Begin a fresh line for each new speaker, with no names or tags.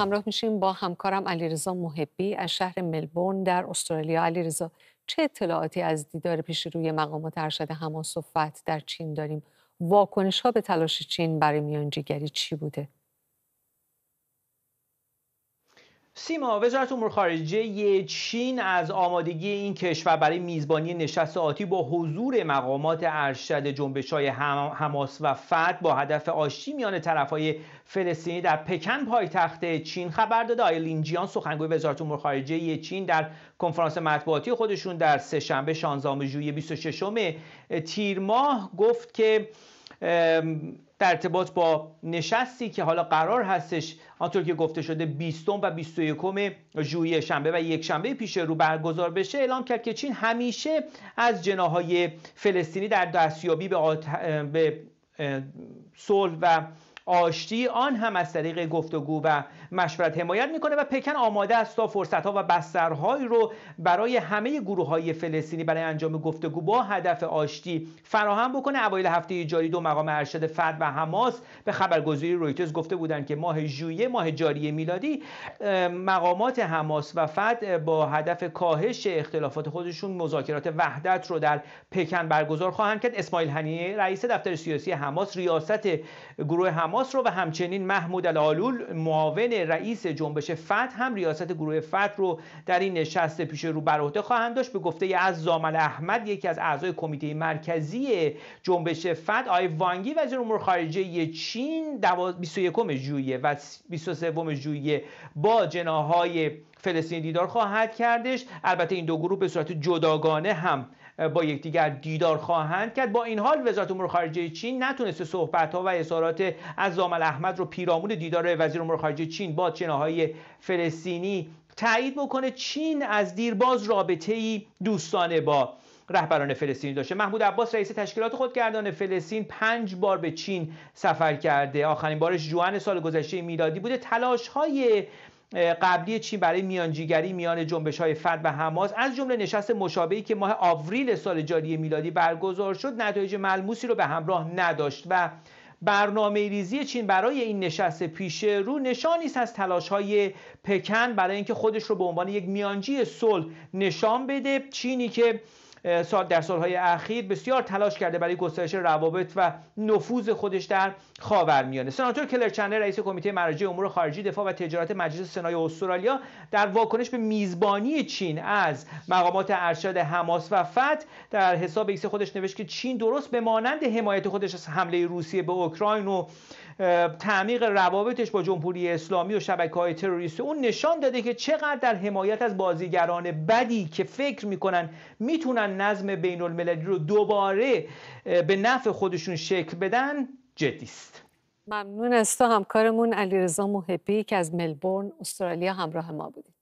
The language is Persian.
همراه میشیم با همکارم علیرضا محبی از شهر ملبورن در استرالیا علیرضا چه اطلاعاتی از دیدار پیش روی مقامات ارشد حماس و در چین داریم واکنش ها به تلاش چین برای میانجیگری چی بوده سیما وزارت امور خارجه چین از آمادگی این کشور برای میزبانی نشست آتی با حضور مقامات ارشد های حماس و فتح با هدف آشتی میان های فلسطینی در پکن پایتخت چین خبر داده آیلین جیان سخنگوی وزارت امور خارجه چین در کنفرانس مطبوعاتی خودشون در سهشنبه 16 ژوئیه 26 تیر ماه گفت که در ارتباط با نشستی که حالا قرار هستش آنطور که گفته شده 20 و 21 ژوئیه شنبه و یک شنبه پیش رو برگزار بشه اعلام کرد که چین همیشه از جناهای فلسطینی در دستیابی به, آت... به صلح و آشتی آن هم از طریق گفتگو و مشورت حمایت میکنه و پکن آماده است تا فرصت ها و بسترهایی رو برای همه گروه های فلسطینی برای انجام گفتگو با هدف آشتی فراهم بکنه اوایل هفته جاری دو مقام ارشد فد و حماس به خبرگزاری رویترز گفته بودند که ماه ژوئیه ماه جاری میلادی مقامات حماس و فد با هدف کاهش اختلافات خودشون مذاکرات وحدت رو در پکن برگزار خواهند کرد اسماعیل هنیه رئیس دفتر سیاسی حماس ریاست گروه حماس حماس و همچنین محمود العالول، معاون رئیس جنبش فتح هم ریاست گروه فتح رو در این نشست پیش رو بر عهده خواهند داشت به گفته از زامل احمد یکی از اعضای کمیته مرکزی جنبش فتح آقای وانگی وزیر امور خارجه چین 21 ژوئیه و 23 ژوئیه با جناهای فلسطینی دیدار خواهد کردش البته این دو گروه به صورت جداگانه هم با یکدیگر دیدار خواهند کرد با این حال وزارت امور خارجه چین نتونسته صحبت ها و اظهارات از زامل احمد رو پیرامون دیدار وزیر امور خارجه چین با چناهای فلسطینی تایید بکنه چین از دیرباز رابطه ای دوستانه با رهبران فلسطینی داشته محمود عباس رئیس تشکیلات خودگردان فلسطین پنج بار به چین سفر کرده آخرین بارش جوان سال گذشته میلادی بوده تلاش های قبلی چین برای میانجیگری میان جنبش های فرد و حماس از جمله نشست مشابهی که ماه آوریل سال جاری میلادی برگزار شد نتایج ملموسی رو به همراه نداشت و برنامه ریزی چین برای این نشست پیش رو نشانی است از تلاش های پکن برای اینکه خودش رو به عنوان یک میانجی صلح نشان بده چینی که سال در سالهای اخیر بسیار تلاش کرده برای گسترش روابط و نفوذ خودش در خاورمیانه سناتور کلر رئیس کمیته مراجع امور خارجی دفاع و تجارت مجلس سنای استرالیا در واکنش به میزبانی چین از مقامات ارشد حماس و فتح در حساب ایکس خودش نوشت که چین درست به مانند حمایت خودش از حمله روسیه به اوکراین و تعمیق روابطش با جمهوری اسلامی و شبکه های تروریستی اون نشان داده که چقدر در حمایت از بازیگران بدی که فکر میکنن میتونن نظم بین المللی رو دوباره به نفع خودشون شکل بدن جدیست ممنون از تو همکارمون علیرضا محبی که از ملبورن استرالیا همراه ما بودید